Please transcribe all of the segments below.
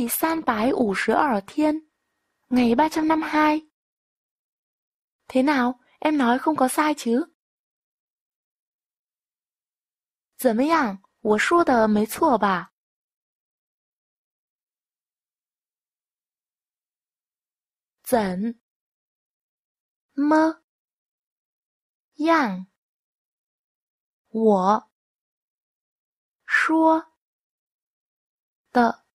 第三百五十二天, ngày hai Thế nào, em nói không có sai chứ? 怎么样，我说的没错吧？怎么样？我说的。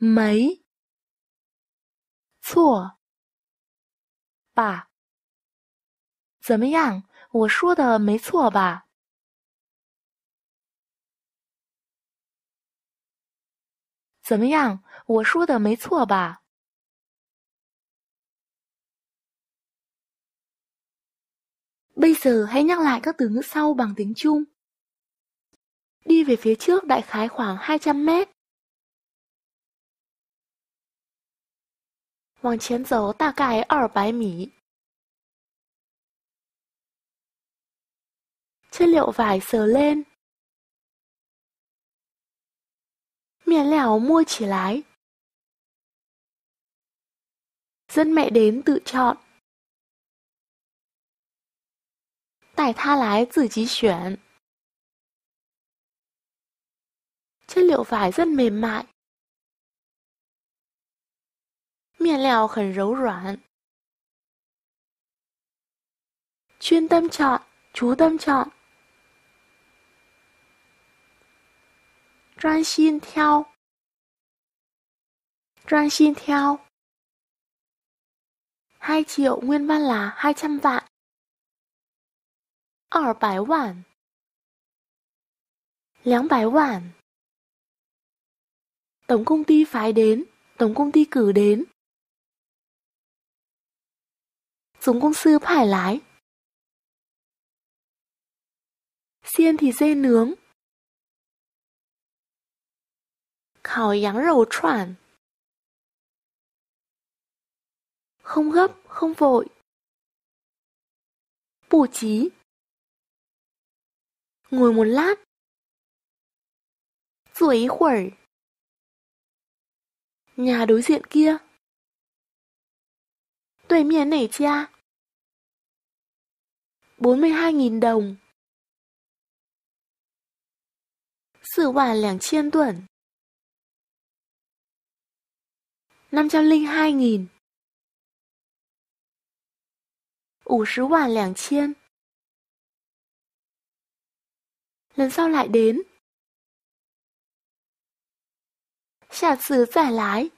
mấy 错吧怎么样我说的没错吧怎么样我说的没错吧 bây giờ hãy nhắc lại các từ ngữ sau bằng tiếng trung đi về phía trước đại khái khoảng 200 mét 往前走大概二百米。Chất liệu vải sờ lên. Miền lẻo mua chỉ lái. Dân mẹ đến tự chọn. Tải tha lái tự trí chuyển. Chất liệu vải rất mềm mại. 面料很柔软。chuyên tâm chọn, chú tâm chọn. 专心挑，专心挑. Hai triệu nguyên văn là hai trăm vạn. Ở bài hoàn. Láng bài hoàn. Tổng công ty phái đến, tổng công ty cử đến. giống con sư phải lái. Xiên thì dê nướng. Khảo yáng rầu choản. Không gấp, không vội. Bù trí. Ngồi một lát. Rồi khuẩy. Nhà đối diện kia. tuổi miền cha. 42.000 đồng. lẻng 四万两千吨。năm trăm linh hai nghìn. 50 vạn lẻng chiên. Lần sau lại đến. Xà xứ giải lái.